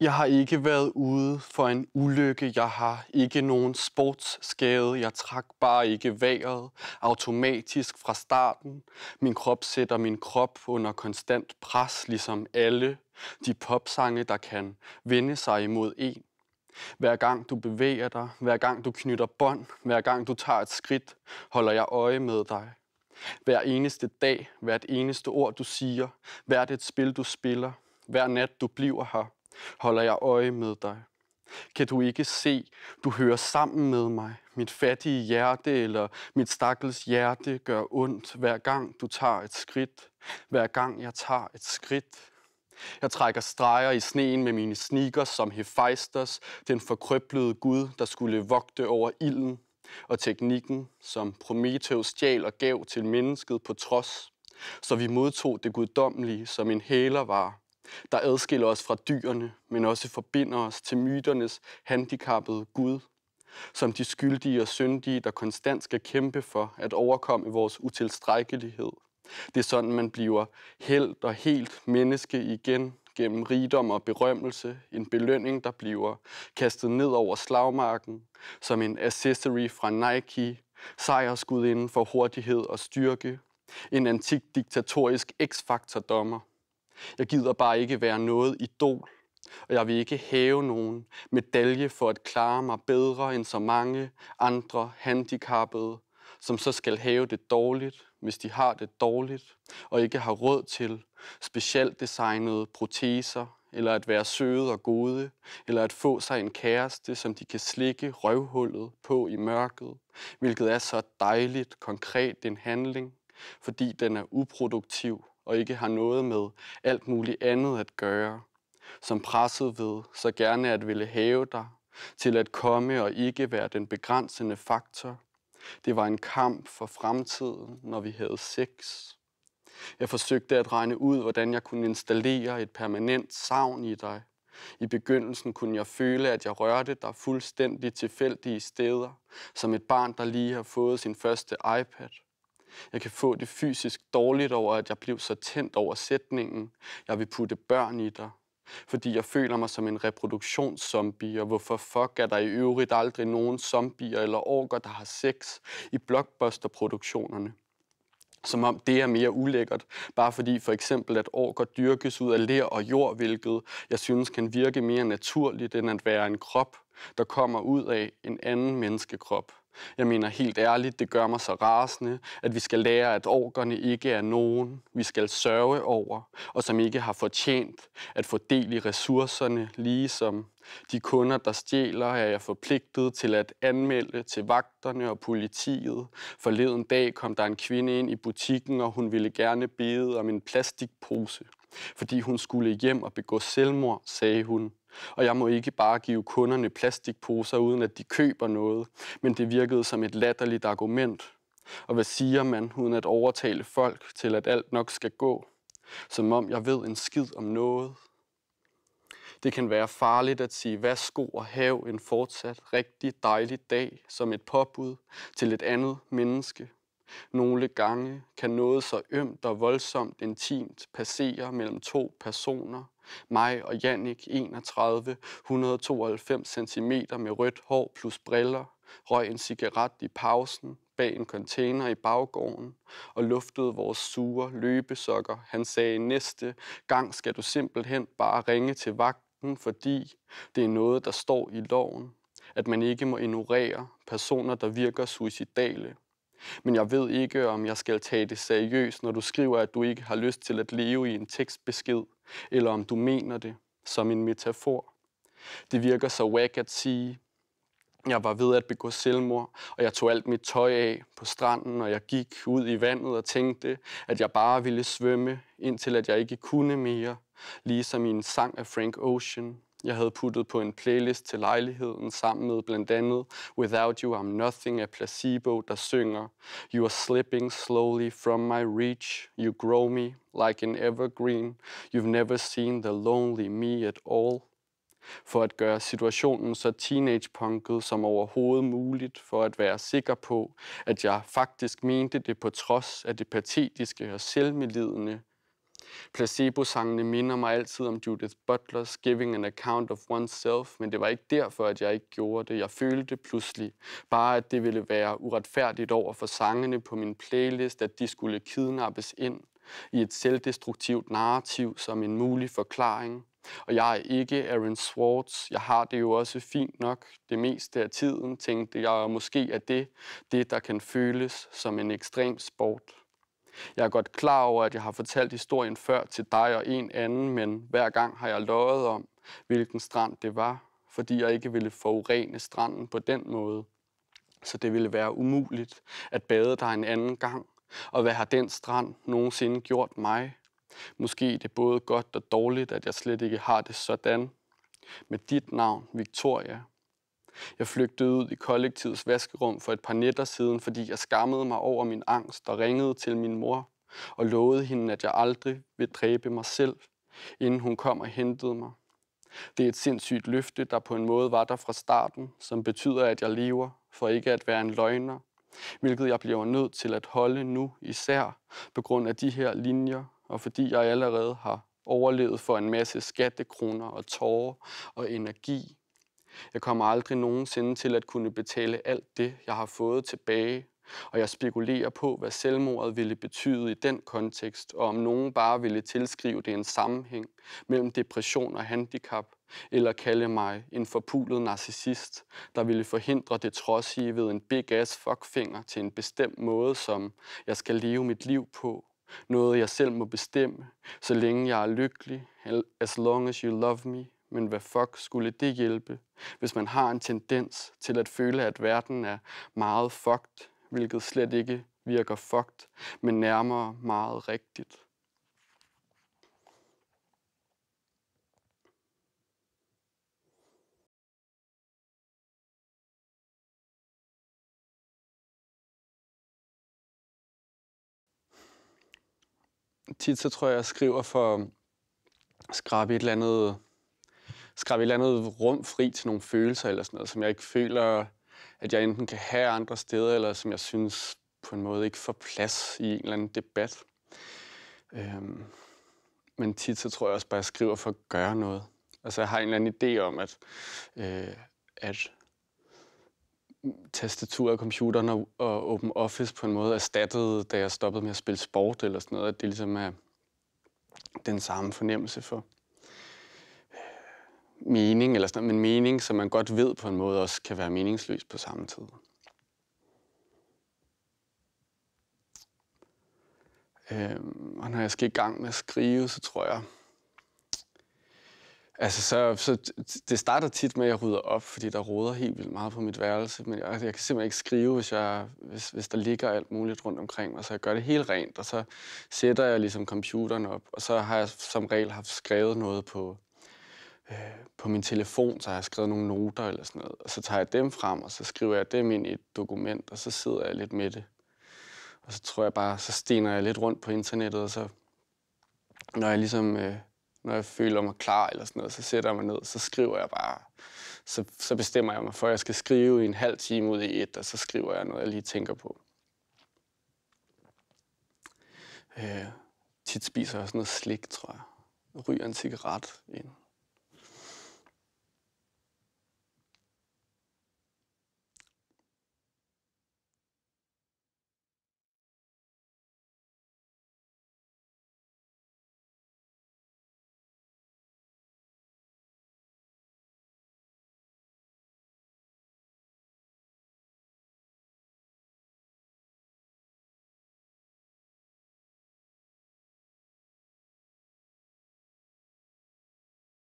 Jeg har ikke været ude for en ulykke. Jeg har ikke nogen sportsskade. Jeg trak bare ikke vejret automatisk fra starten. Min krop sætter min krop under konstant pres, ligesom alle de popsange, der kan vende sig imod en. Hver gang du bevæger dig, hver gang du knytter bånd, hver gang du tager et skridt, holder jeg øje med dig. Hver eneste dag, hvert eneste ord, du siger, hvert et spil, du spiller, hver nat, du bliver her, holder jeg øje med dig. Kan du ikke se, du hører sammen med mig. Mit fattige hjerte eller mit stakkels hjerte gør ondt, hver gang du tager et skridt. Hver gang jeg tager et skridt. Jeg trækker streger i sneen med mine sneakers som Hephaistos, den forkrøblede Gud, der skulle vogte over ilden og teknikken, som Prometheus stjal og gav til mennesket på trods, så vi modtog det guddommelige, som en hæler var, der adskiller os fra dyrene, men også forbinder os til myternes handicappede Gud, som de skyldige og syndige, der konstant skal kæmpe for at overkomme vores utilstrækkelighed. Det er sådan, man bliver helt og helt menneske igen gennem rigdom og berømmelse, en belønning, der bliver kastet ned over slagmarken, som en accessory fra Nike, sejrskud inden for hurtighed og styrke, en antik diktatorisk x-faktor-dommer – jeg gider bare ikke være noget idol, og jeg vil ikke have nogen medalje for at klare mig bedre end så mange andre handicappede, som så skal have det dårligt, hvis de har det dårligt, og ikke har råd til specielt designede proteser, eller at være søde og gode, eller at få sig en kæreste, som de kan slikke røvhullet på i mørket, hvilket er så dejligt konkret en handling, fordi den er uproduktiv og ikke har noget med alt muligt andet at gøre, som presset ved så gerne at ville have dig, til at komme og ikke være den begrænsende faktor. Det var en kamp for fremtiden, når vi havde sex. Jeg forsøgte at regne ud, hvordan jeg kunne installere et permanent savn i dig. I begyndelsen kunne jeg føle, at jeg rørte dig fuldstændig tilfældige steder, som et barn, der lige har fået sin første iPad. Jeg kan få det fysisk dårligt over, at jeg blev så tændt over sætningen. Jeg vil putte børn i dig. Fordi jeg føler mig som en reproduktionszombie, og hvorfor fuck er der i øvrigt aldrig nogen zombier eller orker, der har sex i blockbuster-produktionerne? som om det er mere ulækkert, bare fordi for eksempel at orker dyrkes ud af ler og jord, hvilket jeg synes kan virke mere naturligt end at være en krop, der kommer ud af en anden menneskekrop. Jeg mener helt ærligt, det gør mig så rasende, at vi skal lære, at orkerne ikke er nogen, vi skal sørge over, og som ikke har fortjent at fordele ressourcerne, ligesom de kunder, der stjæler, er jeg forpligtet til at anmelde til vagterne og politiet. Forleden dag kom der en kvinde ind i butikken, og hun ville gerne bede om en plastikpose, fordi hun skulle hjem og begå selvmord, sagde hun og jeg må ikke bare give kunderne plastikposer, uden at de køber noget, men det virkede som et latterligt argument. Og hvad siger man, uden at overtale folk til, at alt nok skal gå? Som om jeg ved en skid om noget. Det kan være farligt at sige værsgo og have en fortsat rigtig dejlig dag som et påbud til et andet menneske. Nogle gange kan noget så ømt og voldsomt intimt passere mellem to personer, mig og Jannik, 31, 192 cm med rødt hår plus briller, røg en cigaret i pausen, bag en container i baggården og luftede vores sure løbesokker. Han sagde, næste gang skal du simpelthen bare ringe til vagten, fordi det er noget, der står i loven, at man ikke må ignorere personer, der virker suicidale. Men jeg ved ikke, om jeg skal tage det seriøst, når du skriver, at du ikke har lyst til at leve i en tekstbesked, eller om du mener det som en metafor. Det virker så wack at sige, jeg var ved at begå selvmord, og jeg tog alt mit tøj af på stranden, og jeg gik ud i vandet og tænkte, at jeg bare ville svømme, indtil at jeg ikke kunne mere, ligesom i en sang af Frank Ocean jeg havde puttet på en playlist til lejligheden sammen med blandt andet Without You I'm Nothing af Placebo, der synger You are slipping slowly from my reach, you grow me like an evergreen, you've never seen the lonely me at all. For at gøre situationen så teenagepunket som overhovedet muligt, for at være sikker på, at jeg faktisk mente det på trods af det patetiske og selvmedlidende, Placebo-sangene minder mig altid om Judith Butlers Giving an Account of Oneself, men det var ikke derfor, at jeg ikke gjorde det. Jeg følte pludselig bare, at det ville være uretfærdigt over for sangene på min playlist, at de skulle kidnappes ind i et selvdestruktivt narrativ som en mulig forklaring. Og jeg er ikke Aaron Swartz. Jeg har det jo også fint nok det meste af tiden, tænkte jeg, og måske er det det, der kan føles som en ekstrem sport. Jeg er godt klar over, at jeg har fortalt historien før til dig og en anden, men hver gang har jeg løjet om, hvilken strand det var, fordi jeg ikke ville forurene stranden på den måde. Så det ville være umuligt at bade der en anden gang. Og hvad har den strand nogensinde gjort mig? Måske er det både godt og dårligt, at jeg slet ikke har det sådan. Med dit navn, Victoria, jeg flygtede ud i kollektivets vaskerum for et par nætter siden, fordi jeg skammede mig over min angst og ringede til min mor og lovede hende, at jeg aldrig vil dræbe mig selv, inden hun kom og hentede mig. Det er et sindssygt løfte, der på en måde var der fra starten, som betyder, at jeg lever, for ikke at være en løgner, hvilket jeg bliver nødt til at holde nu især på grund af de her linjer, og fordi jeg allerede har overlevet for en masse skattekroner og tårer og energi. Jeg kommer aldrig nogensinde til at kunne betale alt det, jeg har fået tilbage, og jeg spekulerer på, hvad selvmordet ville betyde i den kontekst, og om nogen bare ville tilskrive det en sammenhæng mellem depression og handicap, eller kalde mig en forpulet narcissist, der ville forhindre det trodsige ved en big ass fuckfinger til en bestemt måde, som jeg skal leve mit liv på. Noget jeg selv må bestemme, så længe jeg er lykkelig, as long as you love me, men hvad fuck skulle det hjælpe, hvis man har en tendens til at føle, at verden er meget fucked, hvilket slet ikke virker fucked, men nærmere meget rigtigt. Tit så tror jeg, jeg skriver for at skrabe et eller andet skrabe et eller andet rum fri til nogle følelser eller sådan noget, som jeg ikke føler, at jeg enten kan have andre steder, eller som jeg synes på en måde ikke får plads i en eller anden debat. Øhm, men tit så tror jeg også bare, at jeg skriver for at gøre noget. Altså jeg har en eller anden idé om, at, øh, at tastatur af computeren og, og open office på en måde erstattede, da jeg stoppede med at spille sport eller sådan noget, at det ligesom er den samme fornemmelse for, mening, eller sådan men mening, som man godt ved på en måde også kan være meningsløs på samme tid. Øhm, og når jeg skal i gang med at skrive, så tror jeg, Altså, så, så det starter tit med, at jeg rydder op, fordi der roder helt vildt meget på mit værelse. Men jeg, jeg kan simpelthen ikke skrive, hvis, jeg, hvis, hvis der ligger alt muligt rundt omkring mig. Så jeg gør det helt rent, og så sætter jeg ligesom computeren op. Og så har jeg som regel haft skrevet noget på Øh, på min telefon, så har jeg skrevet nogle noter eller sådan noget, og så tager jeg dem frem, og så skriver jeg dem ind i et dokument, og så sidder jeg lidt med det. Og så tror jeg bare, så stener jeg lidt rundt på internettet, og så når jeg ligesom, øh, når jeg føler mig klar eller sådan noget, så sætter jeg mig ned, så skriver jeg bare, så, så bestemmer jeg mig for, at jeg skal skrive i en halv time ud i et, og så skriver jeg noget, jeg lige tænker på. Øh, tit spiser jeg også noget slik, tror jeg. Ryger en cigaret ind.